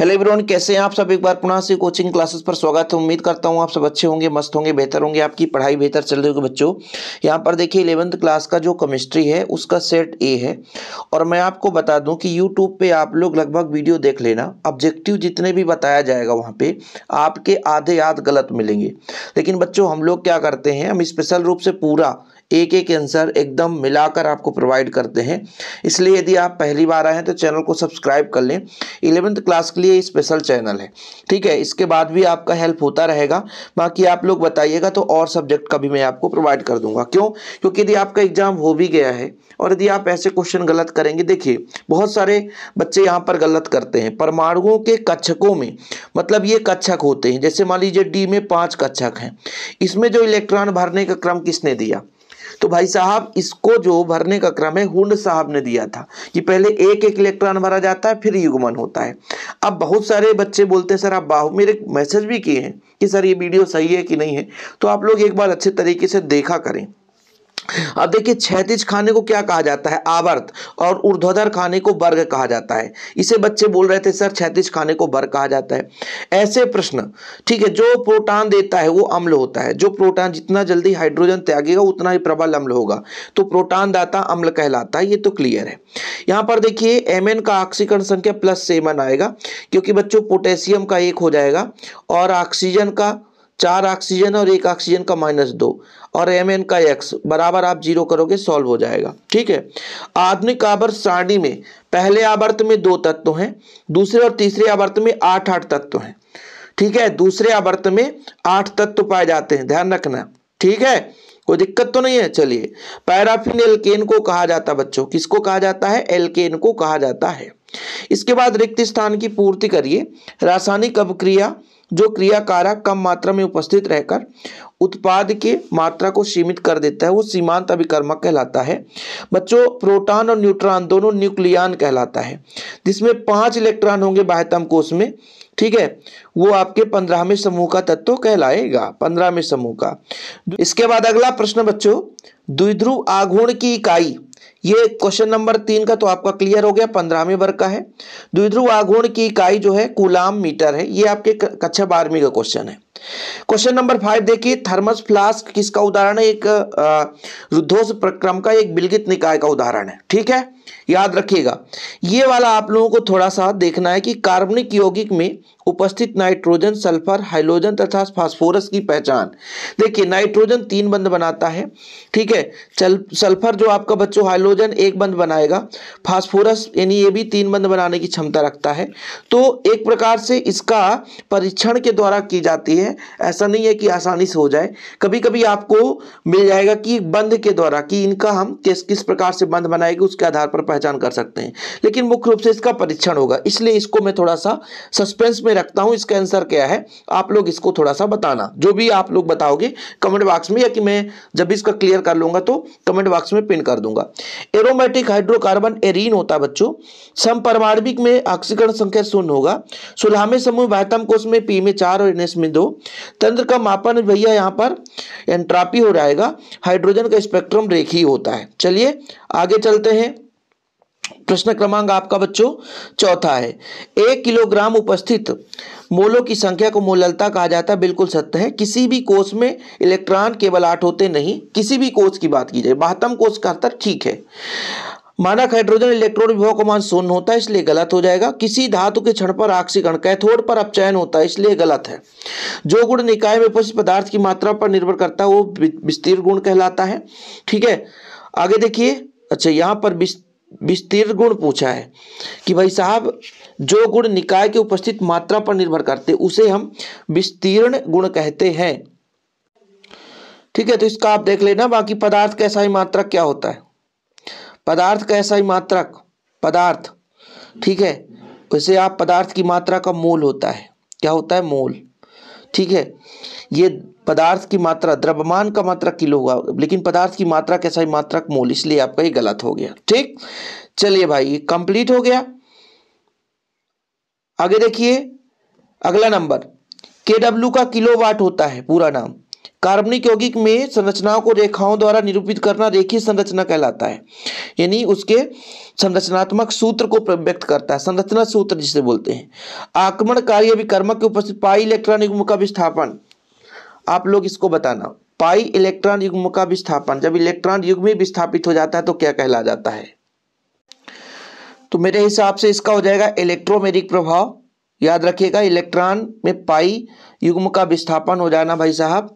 hello everyone कैसे हैं आप सब एक बार पुनः से कोचिंग क्लासेस पर स्वागत है उम्मीद करता हूं आप सब अच्छे होंगे मस्त होंगे बेहतर होंगे आपकी पढ़ाई बेहतर चल रही होगी बच्चों यहां पर देखिए इलेवंथ क्लास का जो केमिस्ट्री है उसका सेट ए है और मैं आपको बता दूं कि यूट्यूब पे आप लोग लगभग वीडियो देख लेना ऑब्जेक्टिव जितने भी बताया जाएगा वहाँ पर आपके आधे याद गलत मिलेंगे लेकिन बच्चों हम लोग क्या करते हैं हम स्पेशल रूप से पूरा एक एक आंसर एकदम मिलाकर आपको प्रोवाइड करते हैं इसलिए यदि आप पहली बार आए हैं तो चैनल को सब्सक्राइब कर लें इलेवंथ क्लास के लिए स्पेशल चैनल है ठीक है इसके बाद भी आपका हेल्प होता रहेगा बाकी आप लोग बताइएगा तो और सब्जेक्ट का भी मैं आपको प्रोवाइड कर दूंगा क्यों क्योंकि यदि आपका एग्जाम हो भी गया है और यदि आप ऐसे क्वेश्चन गलत करेंगे देखिए बहुत सारे बच्चे यहाँ पर गलत करते हैं परमाणुओं के कक्षकों में मतलब ये कक्षक होते हैं जैसे मान लीजिए डी में पाँच कक्षक हैं इसमें जो इलेक्ट्रॉन भरने का क्रम किसने दिया तो भाई साहब इसको जो भरने का क्रम है हुंड साहब ने दिया था कि पहले एक एक इलेक्ट्रॉन भरा जाता है फिर युगमन होता है अब बहुत सारे बच्चे बोलते हैं सर आप बाहु मेरे मैसेज भी किए हैं कि सर ये वीडियो सही है कि नहीं है तो आप लोग एक बार अच्छे तरीके से देखा करें अब देखिए क्षैतिज खाने को क्या कहा जाता है आवर्त और ऊर्ध्वाधर खाने को वर्ग कहा जाता है इसे बच्चे बोल रहे थे सर क्षैतिज खाने को वर्ग कहा जाता है ऐसे प्रश्न ठीक है जो प्रोटॉन देता है वो अम्ल होता है जो प्रोटॉन जितना जल्दी हाइड्रोजन त्यागेगा उतना ही प्रबल अम्ल होगा तो प्रोटान दाता अम्ल कहलाता है ये तो क्लियर है यहाँ पर देखिए एम का ऑक्सीकरण संख्या प्लस सेवन आएगा क्योंकि बच्चों पोटेशियम का एक हो जाएगा और ऑक्सीजन का चार ऑक्सीजन और एक ऑक्सीजन का माइनस दो और एम एन का एक्स बराबर आप जीरो करोगे सॉल्व हो जाएगा ठीक है आधुनिक आवर्त सारणी में पहले आवर्त में दो तत्व हैं दूसरे और तीसरे आवर्त में आठ आठ तत्व हैं ठीक है दूसरे आवर्त में आठ तत्व पाए जाते हैं ध्यान रखना ठीक है कोई दिक्कत तो नहीं है चलिए पैराफिन एल्केन को कहा जाता बच्चों किसको कहा जाता है एल्केन को कहा जाता है इसके बाद रिक्त स्थान की पूर्ति करिए रासायनिक अभिक्रिया जो क्रियाकारक कम मात्रा में उपस्थित रहकर उत्पाद के मात्रा को सीमित कर देता है वो सीमांत अभिकर्मक कहलाता है बच्चों प्रोटॉन और न्यूट्रॉन दोनों न्यूक्लियान कहलाता है जिसमें पांच इलेक्ट्रॉन होंगे बाह्यतम कोष में ठीक है वो आपके पंद्रहवें समूह का तत्व कहलाएगा पंद्रहवें समूह का इसके बाद अगला प्रश्न बच्चों द्विध्रुव आघूर्ण की इकाई ये क्वेश्चन नंबर तीन का तो आपका क्लियर हो गया पंद्रहवीं वर्ग का है द्विध्रुव आघूर्ण की इकाई जो है कुलाम मीटर है ये आपके कक्षा बारहवीं का क्वेश्चन है क्वेश्चन नंबर फाइव देखिए थर्मस फ्लास्क किसका उदाहरण है एक रुद्धोष प्रक्रम का एक बिलगित निकाय का उदाहरण है ठीक है याद रखिएगा ये वाला आप लोगों को थोड़ा सा देखना है कि कार्बनिक यौगिक में उपस्थित नाइट्रोजन सल्फर हाइड्रोजन तथा फास्फोरस की पहचान देखिए नाइट्रोजन तीन बंद बनाता है ठीक है सल्फर जो आपका बच्चों हाइड्रोजन एक बंद बनाएगा फास्फोरस यानी ये भी तीन बंद बनाने की क्षमता रखता है तो एक प्रकार से इसका परीक्षण के द्वारा की जाती है है ऐसा नहीं है कि आसानी से हो जाए कभी कभी आपको मिल जाएगा कि बंद के द्वारा कि इनका हम किस किस प्रकार से बंद बनाएंगे उसके आधार पर पहचान कर सकते हैं लेकिन मुख्य रूप से इसका परीक्षण होगा इसलिए इसको मैं थोड़ा सा सस्पेंस में रखता हूँ इसका आंसर क्या है आप लोग इसको थोड़ा सा बताना जो भी आप लोग बताओगे कमेंट बॉक्स में या कि मैं जब इसका क्लियर कर लूंगा तो कमेंट बॉक्स में पिन कर दूंगा एरोमेटिक हाइड्रोकार्बन एरिन होता है बच्चों समपरमाणविक में ऑक्सीकरण संख्या शून्य होगा सुलह समूह बाहतम कोष में पी में चार और एन में दो तंत्र का मापन भैया यहाँ पर एंट्रापी हो जाएगा हाइड्रोजन का स्पेक्ट्रम रेखी होता है चलिए आगे चलते हैं प्रश्न क्रमांक आपका बच्चों चौथा है एक किलोग्राम उपस्थित मोलों की संख्या को मोललता कहा जाता है बिल्कुल सत्य है किसी भी कोष में इलेक्ट्रॉन केवल आठ होते नहीं किसी भी कोष की बात की जाए बहत्तम कोष का अंतर ठीक है मानक हाइड्रोजन इलेक्ट्रॉन विभव का मान शून्य होता है इसलिए गलत हो जाएगा किसी धातु के क्षण पर आक्सीकरण कैथोड पर अपचयन होता है इसलिए गलत है जो गुण निकाय में उपस्थित पदार्थ की मात्रा पर निर्भर करता है वो विस्तीर्ण गुण कहलाता है ठीक है आगे देखिए अच्छा यहाँ पर विस्तीर्ण गुण पूछा है कि भाई साहब जो गुण निकाय के उपस्थित मात्रा पर निर्भर करते उसे हम विस्तीर्ण गुण कहते हैं ठीक है तो इसका आप देख लेना बाकी पदार्थ कैसा ही मात्रा क्या होता है पदार्थ का ऐसा ही मात्रक पदार्थ ठीक है वैसे आप पदार्थ की मात्रा का मोल होता है क्या होता है मोल ठीक है ये पदार्थ की मात्रा द्रव्यमान का मात्रक किलो होगा लेकिन पदार्थ की मात्रा कैसा ही मात्रक मोल इसलिए आपका ये गलत हो गया ठीक चलिए भाई ये कंप्लीट हो गया आगे देखिए अगला नंबर के डब्ल्यू का किलो वाट होता है पूरा नाम कार्बनिक यौगिक में संरचनाओं को रेखाओं द्वारा निरूपित करना रेखीय संरचना कहलाता है यानी उसके संरचनात्मक सूत्र को व्यक्त करता है संरचना सूत्र जिसे बोलते हैं आक्रमण कार्य विकर्मक की उपस्थित पाई इलेक्ट्रॉन युग्म का विस्थापन आप लोग इसको बताना पाई इलेक्ट्रॉन युग्म का विस्थापन जब इलेक्ट्रॉन युग्म विस्थापित हो जाता है तो क्या कहला जाता है तो मेरे हिसाब से इसका हो जाएगा इलेक्ट्रोमेरिक प्रभाव याद रखिएगा इलेक्ट्रॉन में पाई युग्म का विस्थापन हो जाना भाई साहब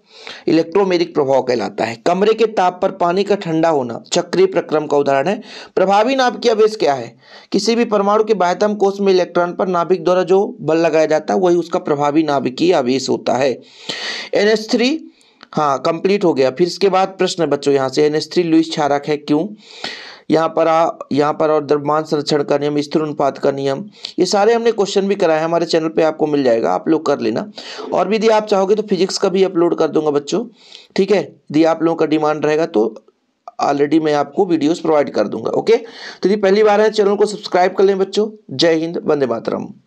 इलेक्ट्रोमेरिक प्रभाव कहलाता है कमरे के ताप पर पानी का ठंडा होना चक्रीय प्रक्रम का उदाहरण है प्रभावी नाभिकीय आवेश क्या है किसी भी परमाणु के बाह्यतम कोष में इलेक्ट्रॉन पर नाभिक द्वारा जो बल लगाया जाता है वही उसका प्रभावी नाभिकीय आवेश होता है एन थ्री हाँ कंप्लीट हो गया फिर इसके बाद प्रश्न बच्चों यहाँ से एन एस थ्री लुइस क्षारक है क्यों यहाँ पर आ यहाँ पर और द्रव्यमान संरक्षण का नियम स्थिर अनुपात का नियम ये सारे हमने क्वेश्चन भी कराए हमारे चैनल पे आपको मिल जाएगा आप लोग कर लेना और भी यदि आप चाहोगे तो फिजिक्स का भी अपलोड कर दूंगा बच्चों ठीक है यदि आप लोगों का डिमांड रहेगा तो ऑलरेडी मैं आपको वीडियोज़ प्रोवाइड कर दूंगा ओके तो यदि पहली बार है चैनल को सब्सक्राइब कर लें बच्चों जय हिंद वंदे मातरम